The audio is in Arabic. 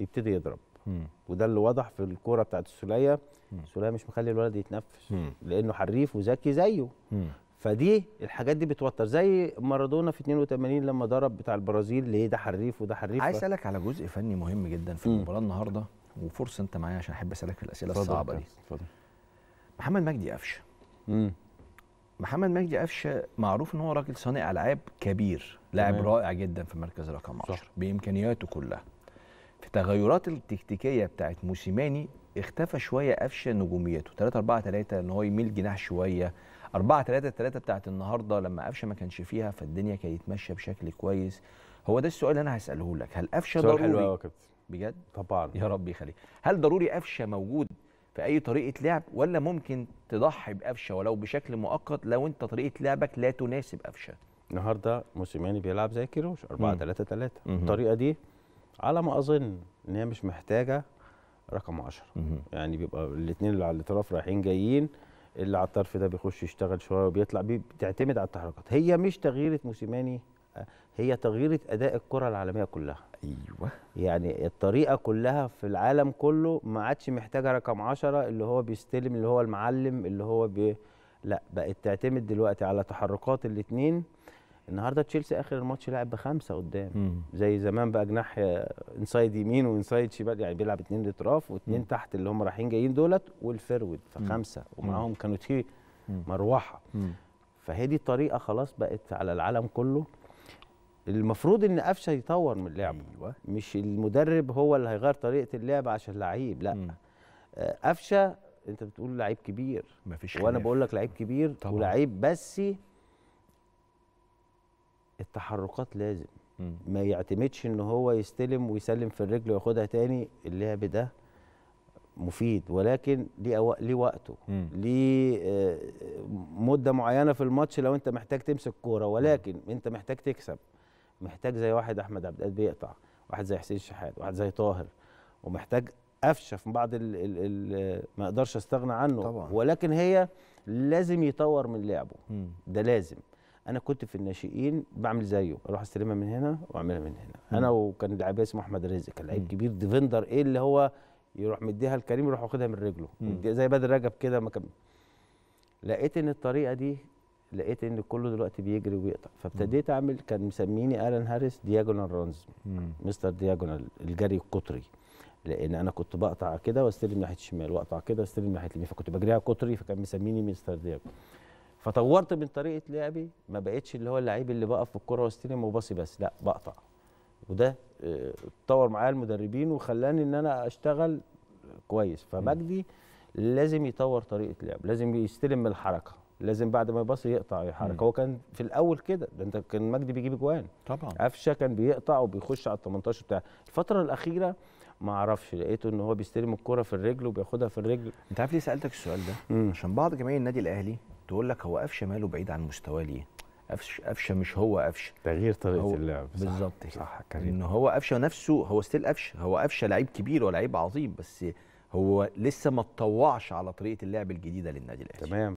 يبتدي يضرب مم. وده اللي واضح في الكوره بتاعت السوليه السوليه مش مخلي الولد يتنفس مم. لانه حريف وذكي زيه مم. فدي الحاجات دي بتوتر زي مارادونا في 82 لما ضرب بتاع البرازيل ليه ده حريف وده حريف عايز اسالك على جزء فني مهم جدا في المباراه النهارده وفرصه انت معايا عشان احب اسالك في الاسئله الصعبه دي اتفضل محمد مجدي قفشه محمد مجدي قفشه معروف ان هو راجل صانع العاب كبير لاعب رائع جدا في مركز رقم 10 بامكانياته كلها التغيرات التكتيكيه بتاعت موسيماني اختفى شويه قفشه نجوميته 3 4 3 ان هو يميل جناح شويه 4 3 3 بتاعت النهارده لما قفشه ما كانش فيها فالدنيا كانت ماشيه بشكل كويس هو ده السؤال اللي انا هساله لك هل قفشه ضروري حلو قوي بجد طبعا يا رب يخليك هل ضروري قفشه موجود في اي طريقه لعب ولا ممكن تضحي بقفشه ولو بشكل مؤقت لو انت طريقه لعبك لا تناسب قفشه النهارده موسيماني بيلعب زي كيروش 4 3 3 الطريقه دي على ما اظن ان هي مش محتاجه رقم 10 يعني بيبقى الاثنين اللي على الاطراف رايحين جايين اللي على الطرف ده بيخش يشتغل شويه وبيطلع بتعتمد على التحركات هي مش تغييره موسيماني آه، هي تغييره اداء الكره العالميه كلها ايوه يعني الطريقه كلها في العالم كله ما عادش محتاجه رقم 10 اللي هو بيستلم اللي هو المعلم اللي هو بي... لا بقت تعتمد دلوقتي على تحركات الاثنين النهارده تشيلسي اخر الماتش لعب بخمسه قدام مم. زي زمان بقى جناح انسايد يمين وانسايد شمال يعني بيلعب اثنين اطراف واثنين تحت اللي هم رايحين جايين دولت والفرود فخمسه ومعاهم كانوتي مروحه مم. فهي دي طريقه خلاص بقت على العالم كله المفروض ان قفشه يطور من لعبه أيوة. مش المدرب هو اللي هيغير طريقه اللعب عشان لعيب لا آه، قفشه انت بتقول لعيب كبير مفيش وانا بقول لك لعيب كبير طبعا. ولعيب بس تحركات لازم ما يعتمدش ان هو يستلم ويسلم في الرجل وياخدها تاني اللعب ده مفيد ولكن ليه وقته ليه آه، مده معينه في الماتش لو انت محتاج تمسك كوره ولكن م. انت محتاج تكسب محتاج زي واحد احمد عبد القادر بيقطع واحد زي حسين شحات واحد زي طاهر ومحتاج قفشه في بعض الـ الـ الـ ما اقدرش استغنى عنه طبعا. ولكن هي لازم يطور من لعبه م. ده لازم انا كنت في الناشئين بعمل زيه اروح استلمها من هنا واعملها من هنا انا وكان لعيب اسمه احمد رزق كان لعيب كبير ديفندر ايه اللي هو يروح مديها لكريم يروح واخدها من رجله زي بدر رجب كده ما كان لقيت ان الطريقه دي لقيت ان كله دلوقتي بيجري وبيقطع فابتديت اعمل كان مسميني الان هاريس دياجونال رانز مستر دياجونال الجري القطري لان انا كنت بقطع كده واستلم ناحيه الشمال واقطع كده واستلم ناحيه اليمين فكنت بجريها قطري فكان مسميني مستر دياجونال فطورت من طريقه لعبي ما بقتش اللي هو اللعيب اللي بقف في الكره واستلم وباصي بس لا بقطع وده اتطور آه، معايا المدربين وخلاني ان انا اشتغل كويس فمجدي لازم يطور طريقه لعب لازم يستلم من الحركه لازم بعد ما يباصي يقطع الحركه هو كان في الاول كده ده انت كان مجدي بيجيب اجوان طبعا قفشه كان بيقطع وبيخش على ال 18 بتاع الفتره الاخيره ما اعرفش لقيته ان هو بيستلم الكره في الرجل وبياخدها في الرجل انت عارف ليه سالتك السؤال ده مم. عشان بعض جماهير النادي الاهلي تقول لك هو قفشه ماله بعيد عن مستواه ليه؟ قفشه قفشه مش هو قفشه تغيير طريقه اللعب بالظبط صح, صح كريم ان هو قفشه نفسه هو ستيل قفشه هو قفشه لعيب كبير ولعيب عظيم بس هو لسه ما اتطوعش على طريقه اللعب الجديده للنادي الاهلي تمام